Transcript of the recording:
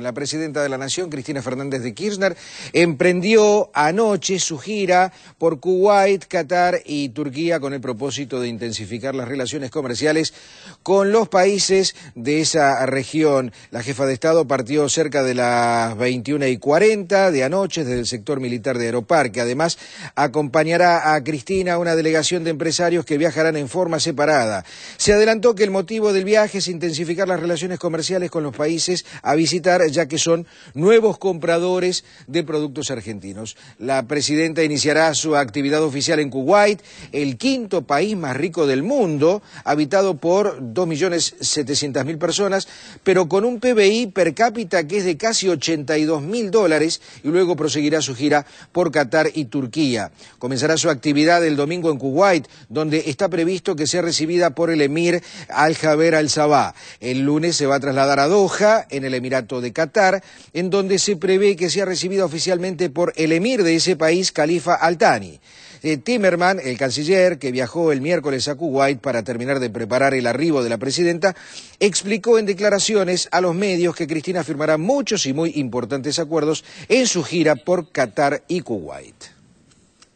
La presidenta de la Nación, Cristina Fernández de Kirchner, emprendió anoche su gira por Kuwait, Qatar y Turquía con el propósito de intensificar las relaciones comerciales con los países de esa región. La jefa de Estado partió cerca de las 21 y 40 de anoche desde el sector militar de Aeroparque. Además, acompañará a Cristina una delegación de empresarios que viajarán en forma separada. Se adelantó que el motivo del viaje es intensificar las relaciones comerciales con los países a visitar ya que son nuevos compradores de productos argentinos. La presidenta iniciará su actividad oficial en Kuwait, el quinto país más rico del mundo, habitado por 2.700.000 personas, pero con un PBI per cápita que es de casi 82.000 dólares y luego proseguirá su gira por Qatar y Turquía. Comenzará su actividad el domingo en Kuwait, donde está previsto que sea recibida por el emir Al-Jaber Al-Sabah. El lunes se va a trasladar a Doha, en el Emirato de Qatar, en donde se prevé que sea recibida oficialmente por el emir de ese país, Califa Altani. Eh, Timerman, el canciller, que viajó el miércoles a Kuwait para terminar de preparar el arribo de la presidenta, explicó en declaraciones a los medios que Cristina firmará muchos y muy importantes acuerdos en su gira por Qatar y Kuwait.